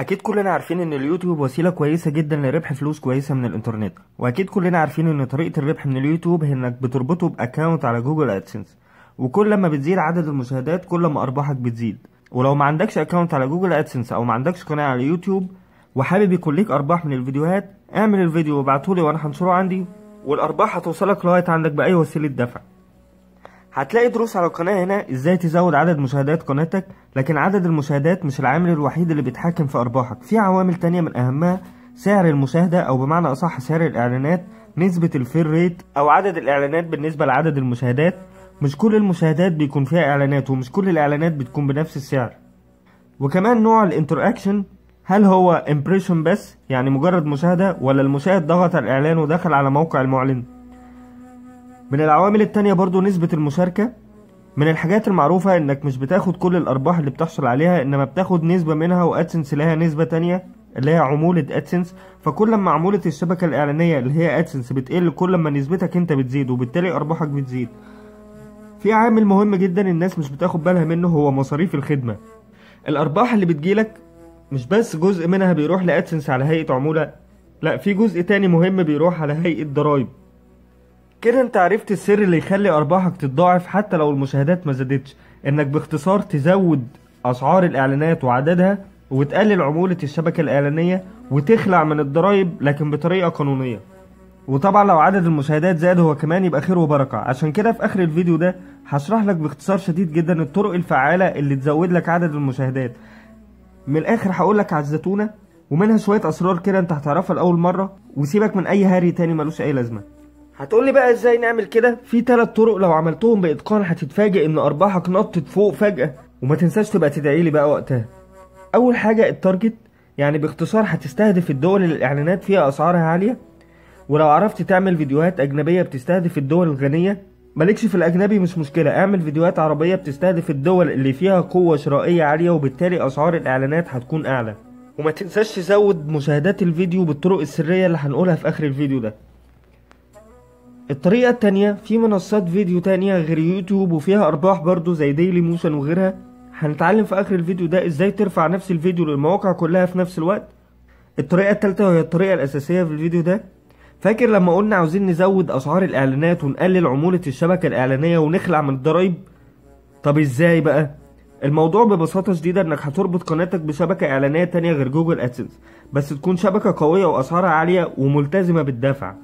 اكيد كلنا عارفين ان اليوتيوب وسيله كويسه جدا لربح فلوس كويسه من الانترنت واكيد كلنا عارفين ان طريقه الربح من اليوتيوب هي انك بتربطه باكونت على جوجل ادسنس وكل ما بتزيد عدد المشاهدات كل ما ارباحك بتزيد ولو ما عندكش اكونت على جوجل ادسنس او ما عندكش قناه على اليوتيوب وحابب يكون ليك ارباح من الفيديوهات اعمل الفيديو وابعته لي وانا هنشره عندي والارباح هتوصلك لغايه عندك باي وسيله دفع هتلاقي دروس على القناة هنا ازاي تزود عدد مشاهدات قناتك لكن عدد المشاهدات مش العامل الوحيد اللي بيتحكم في ارباحك في عوامل تانية من اهمها سعر المشاهدة او بمعنى اصح سعر الاعلانات نسبة الفير ريت او عدد الاعلانات بالنسبة لعدد المشاهدات مش كل المشاهدات بيكون فيها اعلانات ومش كل الاعلانات بتكون بنفس السعر وكمان نوع الانتراكشن هل هو امبريشن بس يعني مجرد مشاهدة ولا المشاهد ضغط الاعلان ودخل على موقع المعلن من العوامل التانية برضو نسبة المشاركة من الحاجات المعروفة انك مش بتاخد كل الارباح اللي بتحصل عليها انما بتاخد نسبة منها وادسنس لها نسبة تانية اللي هي عمولة ادسنس فكل ما عمولة الشبكة الاعلانية اللي هي ادسنس بتقل كل ما نسبتك انت بتزيد وبالتالي ارباحك بتزيد في عامل مهم جدا الناس مش بتاخد بالها منه هو مصاريف الخدمة الارباح اللي بتجيلك مش بس جزء منها بيروح لادسنس على هيئة عمولة لا في جزء تاني مهم بيروح على هيئة ضرايب كده انت عرفت السر اللي يخلي ارباحك تتضاعف حتى لو المشاهدات ما زادتش انك باختصار تزود اسعار الاعلانات وعددها وتقلل عمولة الشبكة الإعلانية وتخلع من الضرايب لكن بطريقة قانونية وطبعا لو عدد المشاهدات زاد هو كمان يبقى خير وبركة عشان كده في آخر الفيديو ده هشرح لك باختصار شديد جدا الطرق الفعالة اللي تزود لك عدد المشاهدات من الآخر هقول لك على الزتونة ومنها شوية أسرار كده أنت هتعرفها لأول مرة وسيبك من أي هري تاني ملوش أي لازمة هتقولي بقى ازاي نعمل كده في ثلاث طرق لو عملتهم باتقان هتتفاجئ ان ارباحك نطت فوق فجاه وما تنساش تبقى تدعي لي بقى وقتها اول حاجه التارجت يعني باختصار هتستهدف الدول اللي الاعلانات فيها اسعارها عاليه ولو عرفت تعمل فيديوهات اجنبيه بتستهدف الدول الغنيه مالكش في الاجنبي مش مشكله اعمل فيديوهات عربيه بتستهدف الدول اللي فيها قوه شرائيه عاليه وبالتالي اسعار الاعلانات هتكون اعلى وما تنساش تزود مشاهدات الفيديو بالطرق السريه اللي هنقولها في اخر الفيديو ده الطريقة التانية في منصات فيديو تانية غير يوتيوب وفيها أرباح برضو زي ديلي موشن وغيرها هنتعلم في آخر الفيديو ده إزاي ترفع نفس الفيديو للمواقع كلها في نفس الوقت الطريقة التالتة وهي الطريقة الأساسية في الفيديو ده فاكر لما قلنا عاوزين نزود أسعار الإعلانات ونقلل عمولة الشبكة الإعلانية ونخلع من الضرايب طب إزاي بقى؟ الموضوع ببساطة شديدة إنك هتربط قناتك بشبكة إعلانية تانية غير جوجل أدسنس بس تكون شبكة قوية وأسعارها عالية وملتزمة بالدفع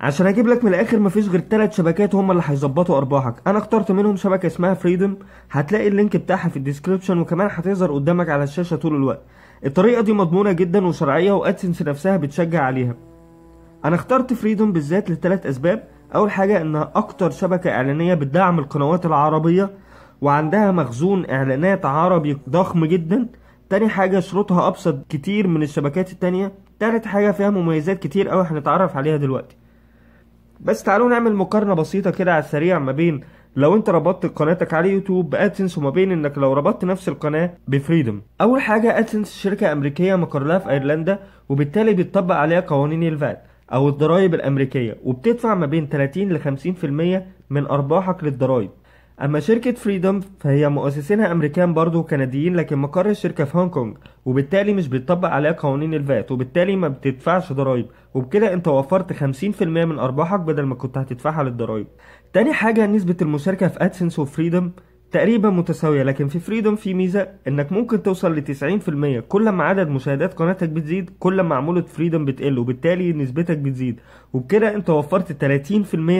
عشان اجيب لك من الاخر مفيش غير ثلاث شبكات هم اللي هيظبطوا ارباحك انا اخترت منهم شبكه اسمها فريدم هتلاقي اللينك بتاعها في الديسكريبشن وكمان هتظهر قدامك على الشاشه طول الوقت الطريقه دي مضمونه جدا وشرعيه وادسنس نفسها بتشجع عليها انا اخترت فريدم بالذات لثلاث اسباب اول حاجه انها اكتر شبكه اعلانيه بتدعم القنوات العربيه وعندها مخزون اعلانات عربي ضخم جدا تاني حاجة شروطها أبسط كتير من الشبكات التانية تالت حاجة فيها مميزات كتير أوي هنتعرف عليها دلوقتي بس تعالوا نعمل مقارنة بسيطة كده على السريع ما بين لو انت ربطت قناتك على يوتيوب بادسنس وما بين انك لو ربطت نفس القناه بفريدم اول حاجه ادسنس شركه امريكيه مقر لها في ايرلندا وبالتالي بيطبق عليها قوانين الفات او الضرائب الامريكيه وبتدفع ما بين 30 ل 50% من ارباحك للضرائب اما شركة فريدوم فهي مؤسسينها امريكان برضه وكنديين لكن مقر الشركة في هونج كونج وبالتالي مش بيطبق عليها قوانين الفات وبالتالي ما بتدفعش ضرايب وبكده انت وفرت 50% من ارباحك بدل ما كنت هتدفعها للضرايب تاني حاجة نسبة المشاركة في ادسنس وفريدوم تقريبا متساويه لكن في فريدوم في ميزه انك ممكن توصل ل 90% كل ما عدد مشاهدات قناتك بتزيد كل ما عموله فريدوم بتقل وبالتالي نسبتك بتزيد وبكده انت وفرت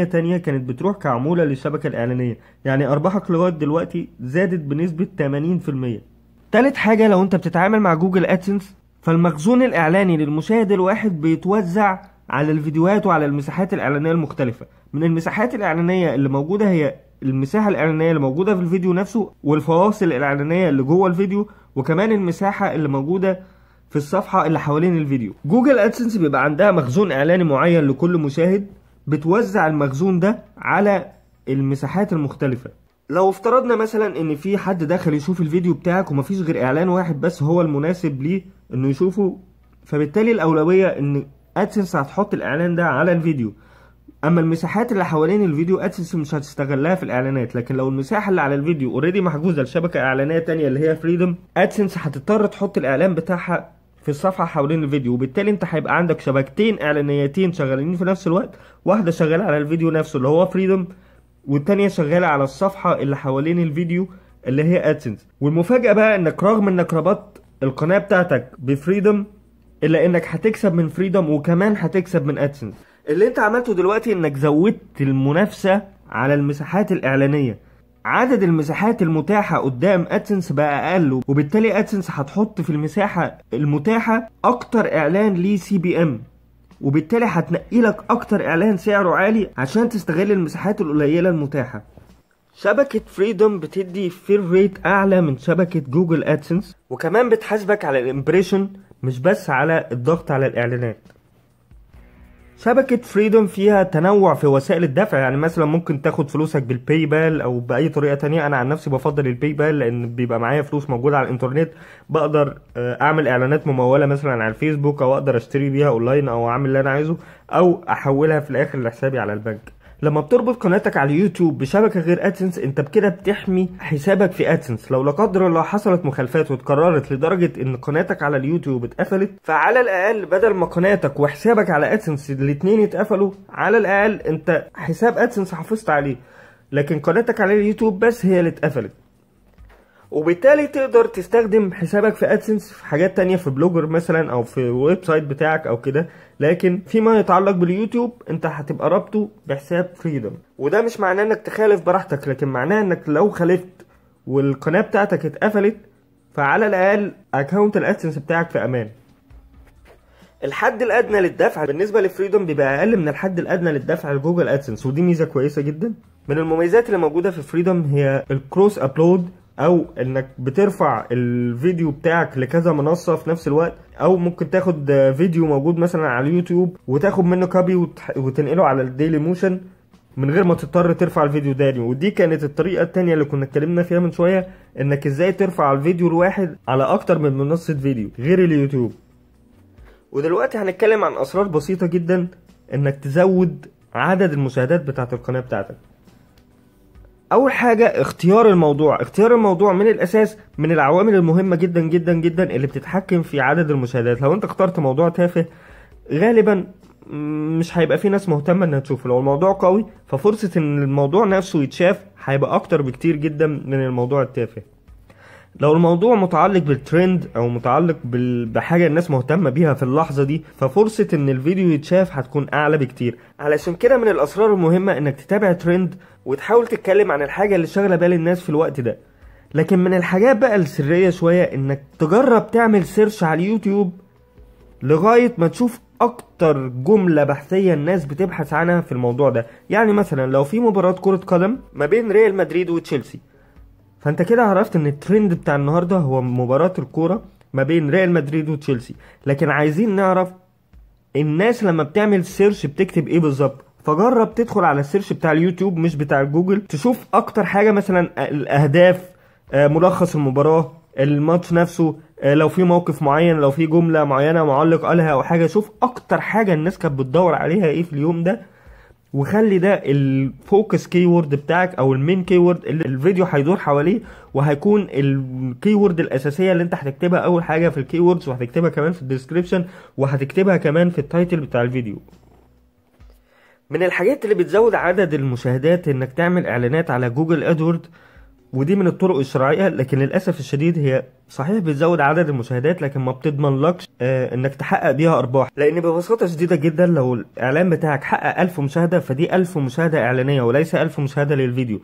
30% تانية كانت بتروح كعموله للشبكه الاعلانيه يعني ارباحك لغايه دلوقتي زادت بنسبه 80% تالت حاجه لو انت بتتعامل مع جوجل ادسنس فالمخزون الاعلاني للمشاهد الواحد بيتوزع على الفيديوهات وعلى المساحات الاعلانيه المختلفه من المساحات الاعلانيه اللي موجوده هي المساحه الاعلانيه اللي موجوده في الفيديو نفسه والفواصل الاعلانيه اللي جوه الفيديو وكمان المساحه اللي موجوده في الصفحه اللي حوالين الفيديو جوجل ادسنس بيبقى عندها مخزون اعلاني معين لكل مشاهد بتوزع المخزون ده على المساحات المختلفه لو افترضنا مثلا ان في حد دخل يشوف الفيديو بتاعك ومفيش غير اعلان واحد بس هو المناسب ليه انه يشوفه فبالتالي الاولويه ان ادسنس هتحط الاعلان ده على الفيديو اما المساحات اللي حوالين الفيديو ادسنس مش هتستغلها في الاعلانات لكن لو المساحه اللي على الفيديو اوريدي محجوزه لشبكه اعلانيه تانية اللي هي فريدم ادسنس هتضطر تحط الاعلان بتاعها في الصفحه حوالين الفيديو وبالتالي انت هيبقى عندك شبكتين اعلانيتين شغالين في نفس الوقت واحده شغاله على الفيديو نفسه اللي هو فريدم والتانية شغالة على الصفحة اللي حوالين الفيديو اللي هي ادسنس والمفاجأة بقى انك رغم انك ربطت القناة بتاعتك بفريدم الا انك هتكسب من فريدم وكمان هتكسب من ادسنس اللي انت عملته دلوقتي انك زودت المنافسه على المساحات الاعلانيه عدد المساحات المتاحة قدام ادسنس بقى اقل وبالتالي ادسنس هتحط في المساحة المتاحة اكتر اعلان ليه سي بي ام وبالتالي هتنقي لك اكتر اعلان سعره عالي عشان تستغل المساحات القليلة المتاحة شبكة فريدوم بتدي فير ريت اعلى من شبكة جوجل ادسنس وكمان بتحاسبك على الامبريشن مش بس على الضغط على الاعلانات شبكة فريدوم فيها تنوع في وسائل الدفع يعني مثلا ممكن تاخد فلوسك بالباي بال او باي طريقة تانية انا عن نفسي بفضل الباي بال لان بيبقى معايا فلوس موجودة على الانترنت بقدر آه، اعمل اعلانات ممولة مثلا على الفيسبوك او اقدر اشتري بيها اونلاين او اعمل اللي انا عايزه او احولها في الاخر لحسابي على البنك لما بتربط قناتك على يوتيوب بشبكه غير ادسنس انت بكده بتحمي حسابك في ادسنس لو لا قدر الله حصلت مخالفات واتكررت لدرجه ان قناتك على اليوتيوب اتقفلت فعلى الاقل بدل ما قناتك وحسابك على ادسنس الاثنين اتقفلوا على الاقل انت حساب ادسنس حافظت عليه لكن قناتك على اليوتيوب بس هي اللي اتقفلت وبالتالي تقدر تستخدم حسابك في ادسنس في حاجات تانية في بلوجر مثلا او في ويب سايت بتاعك او كده لكن فيما يتعلق باليوتيوب انت هتبقى رابطه بحساب فريدم وده مش معناه انك تخالف براحتك لكن معناه انك لو خالفت والقناه بتاعتك اتقفلت فعلى الاقل اكونت الادسنس بتاعك في امان الحد الادنى للدفع بالنسبه لفريدوم بيبقى اقل من الحد الادنى للدفع لجوجل ادسنس ودي ميزه كويسه جدا من المميزات اللي موجوده في فريدوم هي الكروس ابلود او انك بترفع الفيديو بتاعك لكذا منصه في نفس الوقت او ممكن تاخد فيديو موجود مثلا على اليوتيوب وتاخد منه كوبي وتنقله على الديلي موشن من غير ما تضطر ترفع الفيديو تاني ودي كانت الطريقه التانية اللي كنا اتكلمنا فيها من شويه انك ازاي ترفع الفيديو الواحد على اكتر من منصه فيديو غير اليوتيوب ودلوقتي هنتكلم عن اسرار بسيطه جدا انك تزود عدد المشاهدات بتاعت القناه بتاعتك اول حاجه اختيار الموضوع اختيار الموضوع من الاساس من العوامل المهمه جدا جدا جدا اللي بتتحكم في عدد المشاهدات لو انت اخترت موضوع تافه غالبا مش هيبقى في ناس مهتمه انها تشوفه لو الموضوع قوي ففرصه ان الموضوع نفسه يتشاف هيبقى اكتر بكتير جدا من الموضوع التافه لو الموضوع متعلق بالترند او متعلق بحاجه الناس مهتمه بيها في اللحظه دي ففرصه ان الفيديو يتشاف هتكون اعلى بكتير علشان كده من الاسرار المهمه انك تتابع ترند وتحاول تتكلم عن الحاجه اللي شاغله بال الناس في الوقت ده لكن من الحاجات بقى السريه شويه انك تجرب تعمل سيرش على اليوتيوب لغايه ما تشوف اكتر جمله بحثيه الناس بتبحث عنها في الموضوع ده يعني مثلا لو في مباراه كره قدم ما بين ريال مدريد وتشيلسي فانت كده عرفت ان الترند بتاع النهارده هو مباراه الكوره ما بين ريال مدريد وتشيلسي لكن عايزين نعرف الناس لما بتعمل سيرش بتكتب ايه بالظبط فجرب تدخل على السيرش بتاع اليوتيوب مش بتاع جوجل تشوف اكتر حاجه مثلا الاهداف آه، ملخص المباراه الماتش نفسه آه، لو في موقف معين لو في جمله معينه معلق قالها او حاجه شوف اكتر حاجه الناس كانت بتدور عليها ايه في اليوم ده وخلي ده الفوكس كي وورد بتاعك او المين كي وورد اللي الفيديو هيدور حواليه وهيكون الكي وورد الاساسيه اللي انت هتكتبها اول حاجه في الكي ووردز وهتكتبها كمان في الديسكريبشن وهتكتبها كمان في التايتل بتاع الفيديو من الحاجات اللي بتزود عدد المشاهدات انك تعمل اعلانات على جوجل ادورد ودي من الطرق الشرعيه لكن للاسف الشديد هي صحيح بتزود عدد المشاهدات لكن ما بتضمنلكش آه انك تحقق بيها ارباح لان ببساطه شديده جدا لو الاعلان بتاعك حقق 1000 مشاهده فدي 1000 مشاهده اعلانيه وليس 1000 مشاهده للفيديو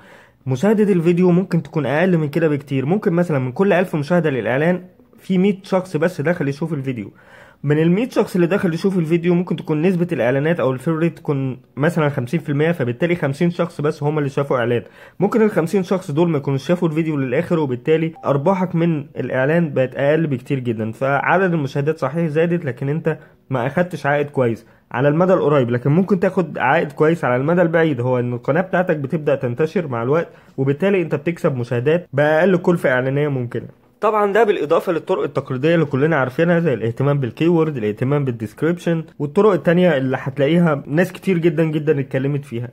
مشاهده الفيديو ممكن تكون اقل من كده بكتير ممكن مثلا من كل 1000 مشاهده للاعلان في 100 شخص بس دخل يشوف الفيديو من ال شخص اللي دخل يشوف الفيديو ممكن تكون نسبة الإعلانات أو الفيفوريت تكون مثلا 50% فبالتالي 50 شخص بس هم اللي شافوا إعلان ممكن ال 50 شخص دول ما يكونوش شافوا الفيديو للآخر وبالتالي أرباحك من الإعلان بقت أقل بكتير جدا فعدد المشاهدات صحيح زادت لكن أنت ما أخدتش عائد كويس على المدى القريب لكن ممكن تاخد عائد كويس على المدى البعيد هو ان القناه بتاعتك بتبدا تنتشر مع الوقت وبالتالي انت بتكسب مشاهدات باقل كلفه اعلانيه ممكنه طبعا ده بالاضافه للطرق التقليديه اللي كلنا عارفينها زي الاهتمام بالكيورد الاهتمام بالديسكريبشن والطرق التانية اللي هتلاقيها ناس كتير جدا جدا اتكلمت فيها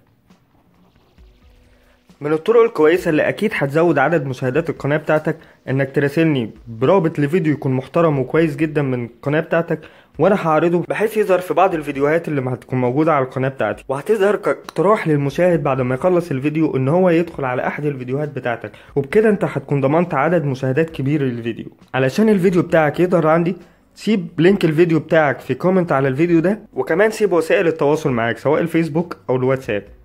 من الطرق الكويسة اللي أكيد هتزود عدد مشاهدات القناة بتاعتك إنك تراسلني برابط لفيديو يكون محترم وكويس جدا من القناة بتاعتك وانا هعرضه بحيث يظهر في بعض الفيديوهات اللي هتكون موجوده على القناه بتاعتي وهتظهر كاقتراح للمشاهد بعد ما يخلص الفيديو ان هو يدخل على احد الفيديوهات بتاعتك وبكده انت هتكون ضمنت عدد مشاهدات كبير للفيديو علشان الفيديو بتاعك يظهر عندي سيب لينك الفيديو بتاعك في كومنت على الفيديو ده وكمان سيب وسائل التواصل معاك سواء الفيسبوك او الواتساب